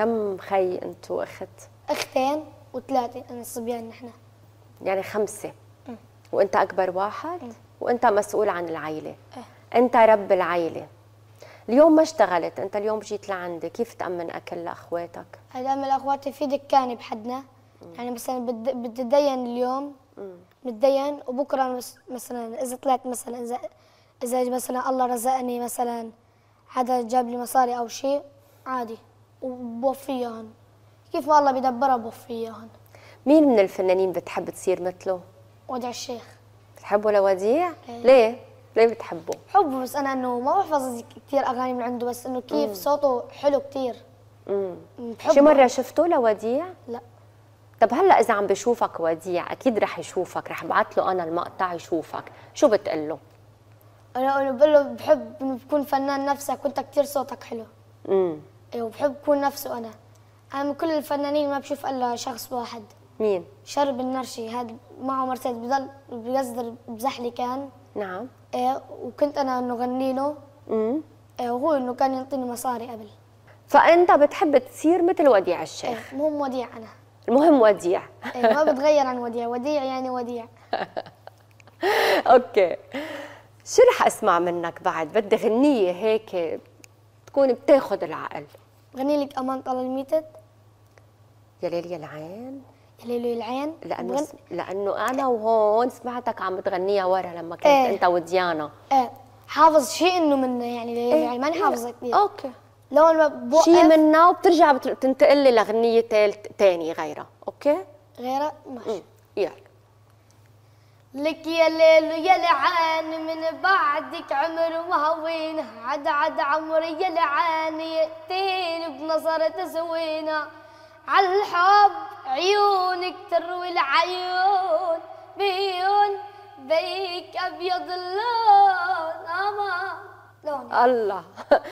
كم خي انتو اخت؟ اختين وثلاثه انا الصبيان نحن يعني خمسه م. وانت اكبر واحد م. وانت مسؤول عن العيلة اه. انت رب العيلة اليوم ما اشتغلت انت اليوم جيت لعندي كيف تامن اكل لاخواتك هلا من اخواتي في دكانة بحدنا يعني مثلا بدي دين اليوم بتدين وبكره مثلا اذا طلعت مثلا اذا اذا مثلا الله رزقني مثلا حدا جاب لي مصاري او شيء عادي وبوفيهن كيف ما الله بوفيهن مين من الفنانين بتحب تصير مثله؟ وديع الشيخ بتحبه لوديع؟ ايه. ليه؟ ليه بتحبه؟ حبه بس انا انه ما بحفظ كثير اغاني من عنده بس انه كيف مم. صوته حلو كثير امم شي مره شفته لوديع؟ لا طب هلا اذا عم بشوفك وديع اكيد رح يشوفك رح ابعث له انا المقطع يشوفك شو بتقول له؟ انا بقول له بحب انه بكون فنان نفسك وانت كثير صوتك حلو امم إيه، وبحب أكون نفسه أنا أنا من كل الفنانين ما بشوف إلا شخص واحد مين؟ شرب النرشي هذا معه مرتين بضل بيصدر بزحلي كان نعم إيه وكنت أنا إنه غني له امم إيه وهو إنه كان يعطيني مصاري قبل فأنت بتحب تصير مثل وديع الشيخ إيه مهم وديع أنا المهم وديع إيه ما بتغير عن وديع وديع يعني وديع اوكي شو رح اسمع منك بعد بدي غنيه هيك تكون بتاخد العقل غني لك امان طال الميتت يا ليل يا العين يا ليل يا العين لانه بغن... لانه انا وهون سمعتك عم بتغنيها ورا لما كنت ايه. انت وديانا ايه حافظ شيء انه منه يعني ليل ايه. العين يعني ماني إيه. حافظه كثير اوكي لو ما بوقف شيء منها وبترجع بتنتقل لي لاغنيه ثانيه غيرها اوكي غيرها ماشي يلا لك يا ليل ويا لعان من بعدك عمر وهوينا عد عد عمري يا لعان يأتيني بنظرة تزوينا عالحب عيونك تروي العيون بيون بيك أبيض اللون أما لون الله